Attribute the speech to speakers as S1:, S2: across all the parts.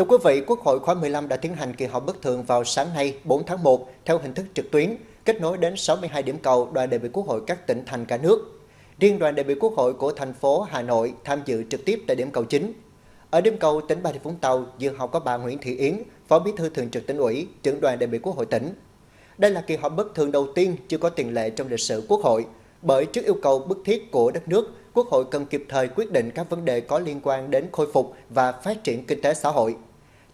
S1: Thưa quý vị, Quốc hội khóa 15 đã tiến hành kỳ họp bất thường vào sáng nay 4 tháng 1 theo hình thức trực tuyến, kết nối đến 62 điểm cầu đoàn đại biểu Quốc hội các tỉnh thành cả nước. Riêng đoàn đại biểu Quốc hội của thành phố Hà Nội tham dự trực tiếp tại điểm cầu chính. Ở điểm cầu tỉnh Bà Rịa Vũng Tàu, dự họp có bà Nguyễn Thị Yến, Phó Bí thư Thường trực tỉnh ủy, trưởng đoàn đại biểu Quốc hội tỉnh. Đây là kỳ họp bất thường đầu tiên chưa có tiền lệ trong lịch sử Quốc hội, bởi trước yêu cầu bức thiết của đất nước, Quốc hội cần kịp thời quyết định các vấn đề có liên quan đến khôi phục và phát triển kinh tế xã hội.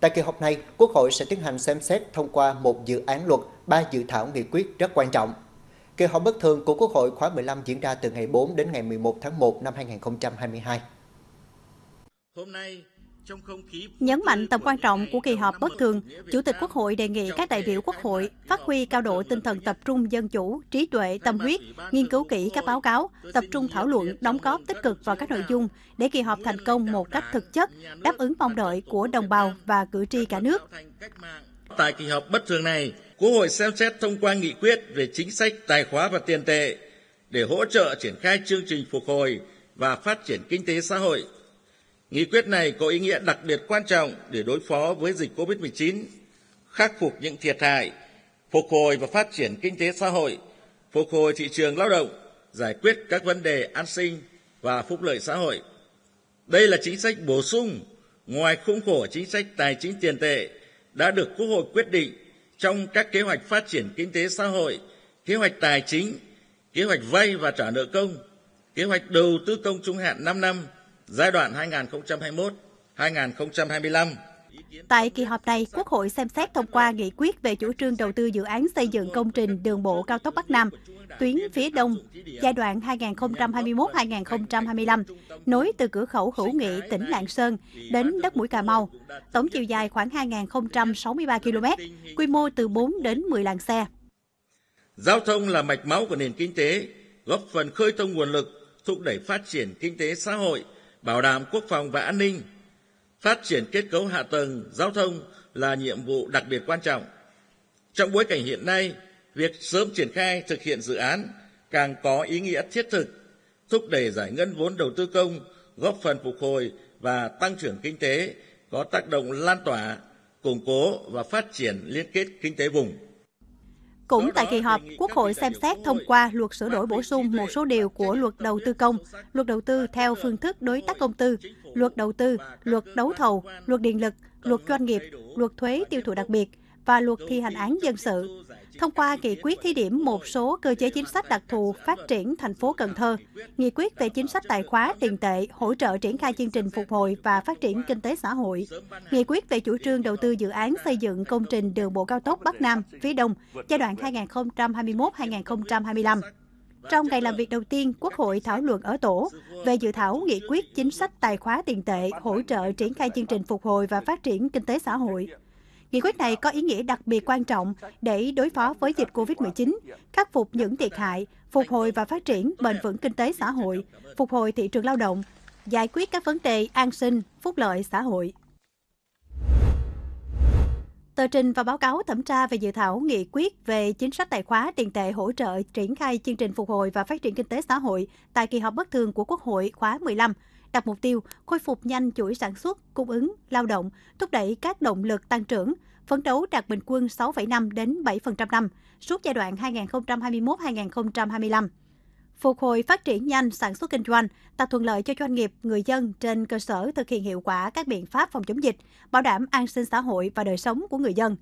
S1: Tại kỳ họp này, Quốc hội sẽ tiến hành xem xét thông qua một dự án luật, ba dự thảo nghị quyết rất quan trọng. Kỳ họp bất thường của Quốc hội khóa 15 diễn ra từ ngày 4 đến ngày 11 tháng 1 năm 2022.
S2: Hôm nay, Nhấn mạnh tầm quan trọng của kỳ họp bất thường, Chủ tịch Quốc hội đề nghị các đại biểu Quốc hội phát huy cao độ tinh thần tập trung dân chủ, trí tuệ, tâm huyết, nghiên cứu kỹ các báo cáo, tập trung thảo luận, đóng góp tích cực vào các nội dung để kỳ họp thành công một cách thực chất, đáp ứng mong đợi của đồng bào và cử tri cả nước.
S1: Tại kỳ họp bất thường này, Quốc hội xem xét thông qua nghị quyết về chính sách tài khóa và tiền tệ để hỗ trợ triển khai chương trình phục hồi và phát triển kinh tế xã hội Nghị quyết này có ý nghĩa đặc biệt quan trọng để đối phó với dịch COVID-19, khắc phục những thiệt hại, phục hồi và phát triển kinh tế xã hội, phục hồi thị trường lao động, giải quyết các vấn đề an sinh và phúc lợi xã hội. Đây là chính sách bổ sung ngoài khung khổ chính sách tài chính tiền tệ đã được Quốc hội quyết định trong các kế hoạch phát triển kinh tế xã hội, kế hoạch tài chính, kế hoạch vay và trả nợ công, kế hoạch đầu tư công trung hạn 5 năm giai đoạn 2021-2025.
S2: Tại kỳ họp này, Quốc hội xem xét thông qua nghị quyết về chủ trương đầu tư dự án xây dựng công trình đường bộ cao tốc Bắc Nam, tuyến phía Đông, giai đoạn 2021-2025, nối từ cửa khẩu Hữu Nghị, tỉnh Lạng Sơn đến đất mũi Cà Mau. Tổng chiều dài khoảng 2.063 km, quy mô từ 4 đến 10 làng xe.
S1: Giao thông là mạch máu của nền kinh tế, góp phần khơi thông nguồn lực, thúc đẩy phát triển kinh tế xã hội – bảo đảm quốc phòng và an ninh. Phát triển kết cấu hạ tầng, giao thông là nhiệm vụ đặc biệt quan trọng. Trong bối cảnh hiện nay, việc sớm triển khai thực hiện dự án càng có ý nghĩa thiết thực, thúc đẩy giải ngân vốn đầu tư công, góp phần phục hồi và tăng trưởng kinh tế có tác động lan tỏa, củng cố và phát triển liên kết kinh tế vùng.
S2: Cũng tại kỳ họp, Quốc hội xem xét thông qua luật sửa đổi bổ sung một số điều của luật đầu tư công, luật đầu tư theo phương thức đối tác công tư, luật đầu tư, luật đấu thầu, luật điện lực, luật doanh nghiệp, luật thuế tiêu thụ đặc biệt và luật thi hành án dân sự thông qua nghị quyết thí điểm một số cơ chế chính sách đặc thù phát triển thành phố Cần Thơ, nghị quyết về chính sách tài khóa tiền tệ, hỗ trợ triển khai chương trình phục hồi và phát triển kinh tế xã hội, nghị quyết về chủ trương đầu tư dự án xây dựng công trình đường bộ cao tốc Bắc Nam phía Đông giai đoạn 2021-2025. Trong ngày làm việc đầu tiên, Quốc hội thảo luận ở tổ về dự thảo nghị quyết chính sách tài khóa tiền tệ hỗ trợ triển khai chương trình phục hồi và phát triển kinh tế xã hội. Nghị quyết này có ý nghĩa đặc biệt quan trọng để đối phó với dịch COVID-19, khắc phục những thiệt hại, phục hồi và phát triển bền vững kinh tế xã hội, phục hồi thị trường lao động, giải quyết các vấn đề an sinh, phúc lợi xã hội. Tờ trình và báo cáo thẩm tra về dự thảo nghị quyết về chính sách tài khóa tiền tệ hỗ trợ triển khai chương trình phục hồi và phát triển kinh tế xã hội tại kỳ họp bất thường của Quốc hội khóa 15 đặt mục tiêu khôi phục nhanh chuỗi sản xuất, cung ứng, lao động, thúc đẩy các động lực tăng trưởng, phấn đấu đạt bình quân 6,5 đến 7% năm suốt giai đoạn 2021-2025 phục hồi phát triển nhanh sản xuất kinh doanh, tạo thuận lợi cho doanh nghiệp, người dân trên cơ sở thực hiện hiệu quả các biện pháp phòng chống dịch, bảo đảm an sinh xã hội và đời sống của người dân.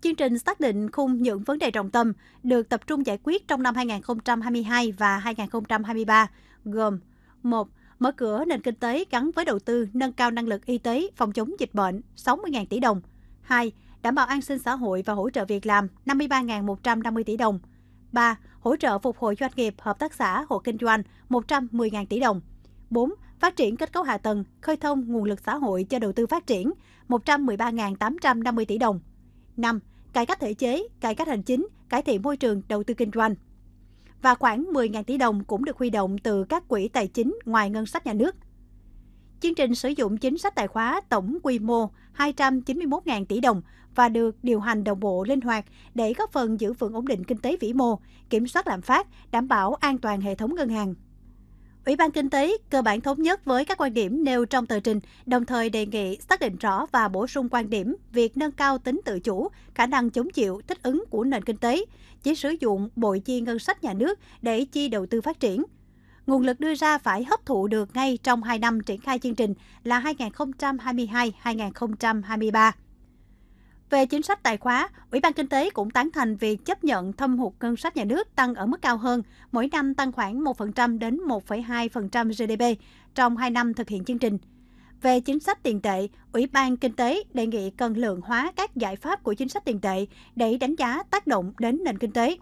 S2: Chương trình xác định khung những vấn đề trọng tâm được tập trung giải quyết trong năm 2022 và 2023 gồm: 1 mở cửa nền kinh tế gắn với đầu tư nâng cao năng lực y tế phòng chống dịch bệnh 60.000 tỷ đồng. 2. Đảm bảo an sinh xã hội và hỗ trợ việc làm 53.150 tỷ đồng. 3. Hỗ trợ phục hồi doanh nghiệp, hợp tác xã, hộ kinh doanh 110.000 tỷ đồng. 4. Phát triển kết cấu hạ tầng, khơi thông nguồn lực xã hội cho đầu tư phát triển 113.850 tỷ đồng. 5. Cải cách thể chế, cải cách hành chính, cải thiện môi trường đầu tư kinh doanh và khoảng 10.000 tỷ đồng cũng được huy động từ các quỹ tài chính ngoài ngân sách nhà nước. Chương trình sử dụng chính sách tài khóa tổng quy mô 291.000 tỷ đồng và được điều hành đồng bộ linh hoạt để góp phần giữ vững ổn định kinh tế vĩ mô, kiểm soát lạm phát, đảm bảo an toàn hệ thống ngân hàng. Ủy ban Kinh tế cơ bản thống nhất với các quan điểm nêu trong tờ trình, đồng thời đề nghị xác định rõ và bổ sung quan điểm việc nâng cao tính tự chủ, khả năng chống chịu, thích ứng của nền kinh tế, chỉ sử dụng bội chi ngân sách nhà nước để chi đầu tư phát triển. Nguồn lực đưa ra phải hấp thụ được ngay trong 2 năm triển khai chương trình là 2022-2023. Về chính sách tài khóa, Ủy ban Kinh tế cũng tán thành việc chấp nhận thâm hụt ngân sách nhà nước tăng ở mức cao hơn, mỗi năm tăng khoảng 1% đến 1,2% GDP trong 2 năm thực hiện chương trình. Về chính sách tiền tệ, Ủy ban Kinh tế đề nghị cần lượng hóa các giải pháp của chính sách tiền tệ để đánh giá tác động đến nền kinh tế.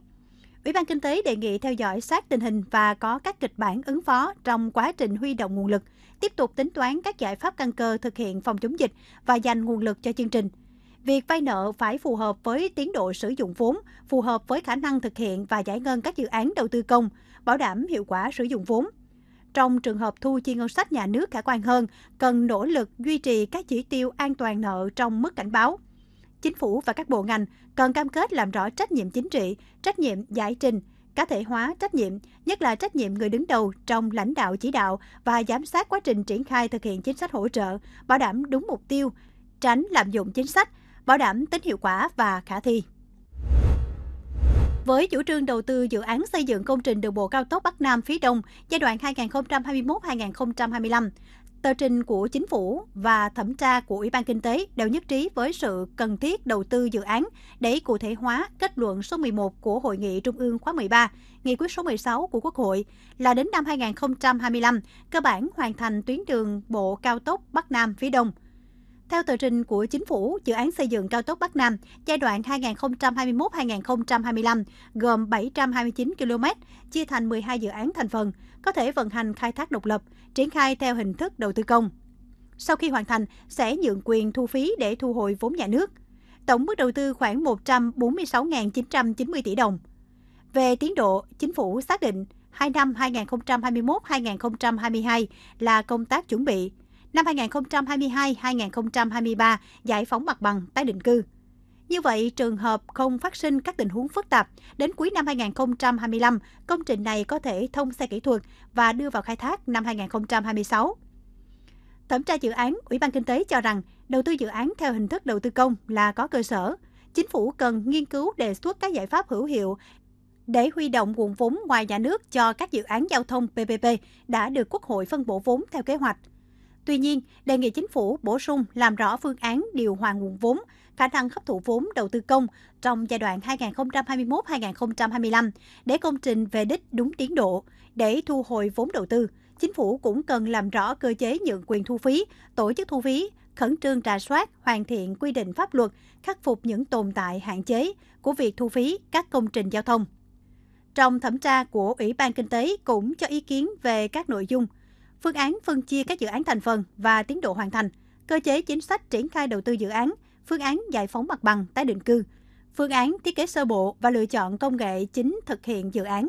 S2: Ủy ban Kinh tế đề nghị theo dõi sát tình hình và có các kịch bản ứng phó trong quá trình huy động nguồn lực, tiếp tục tính toán các giải pháp căn cơ thực hiện phòng chống dịch và dành nguồn lực cho chương trình – việc vay nợ phải phù hợp với tiến độ sử dụng vốn, phù hợp với khả năng thực hiện và giải ngân các dự án đầu tư công, bảo đảm hiệu quả sử dụng vốn. Trong trường hợp thu chi ngân sách nhà nước khả quan hơn, cần nỗ lực duy trì các chỉ tiêu an toàn nợ trong mức cảnh báo. Chính phủ và các bộ ngành cần cam kết làm rõ trách nhiệm chính trị, trách nhiệm giải trình, cá thể hóa trách nhiệm, nhất là trách nhiệm người đứng đầu trong lãnh đạo chỉ đạo và giám sát quá trình triển khai thực hiện chính sách hỗ trợ, bảo đảm đúng mục tiêu, tránh lạm dụng chính sách, bảo đảm tính hiệu quả và khả thi. Với chủ trương đầu tư dự án xây dựng công trình đường bộ cao tốc Bắc Nam phía Đông giai đoạn 2021-2025, tờ trình của chính phủ và thẩm tra của Ủy ban Kinh tế đều nhất trí với sự cần thiết đầu tư dự án để cụ thể hóa kết luận số 11 của Hội nghị Trung ương khóa 13, nghị quyết số 16 của Quốc hội là đến năm 2025 cơ bản hoàn thành tuyến đường bộ cao tốc Bắc Nam phía Đông – theo tờ trình của chính phủ, dự án xây dựng cao tốc Bắc Nam giai đoạn 2021-2025 gồm 729 km, chia thành 12 dự án thành phần, có thể vận hành khai thác độc lập, triển khai theo hình thức đầu tư công. Sau khi hoàn thành, sẽ nhượng quyền thu phí để thu hồi vốn nhà nước. Tổng mức đầu tư khoảng 146.990 tỷ đồng. Về tiến độ, chính phủ xác định 2 năm 2021-2022 là công tác chuẩn bị, năm 2022-2023 giải phóng mặt bằng tái định cư. Như vậy, trường hợp không phát sinh các tình huống phức tạp, đến cuối năm 2025, công trình này có thể thông xe kỹ thuật và đưa vào khai thác năm 2026. Thẩm tra dự án, Ủy ban Kinh tế cho rằng đầu tư dự án theo hình thức đầu tư công là có cơ sở. Chính phủ cần nghiên cứu đề xuất các giải pháp hữu hiệu để huy động nguồn vốn ngoài nhà nước cho các dự án giao thông PPP đã được Quốc hội phân bổ vốn theo kế hoạch. Tuy nhiên, đề nghị chính phủ bổ sung làm rõ phương án điều hòa nguồn vốn, khả năng hấp thụ vốn đầu tư công trong giai đoạn 2021-2025 để công trình về đích đúng tiến độ, để thu hồi vốn đầu tư. Chính phủ cũng cần làm rõ cơ chế nhượng quyền thu phí, tổ chức thu phí, khẩn trương rà soát, hoàn thiện quy định pháp luật, khắc phục những tồn tại hạn chế của việc thu phí các công trình giao thông. Trong thẩm tra của Ủy ban Kinh tế cũng cho ý kiến về các nội dung – phương án phân chia các dự án thành phần và tiến độ hoàn thành, cơ chế chính sách triển khai đầu tư dự án, phương án giải phóng mặt bằng tái định cư, phương án thiết kế sơ bộ và lựa chọn công nghệ chính thực hiện dự án.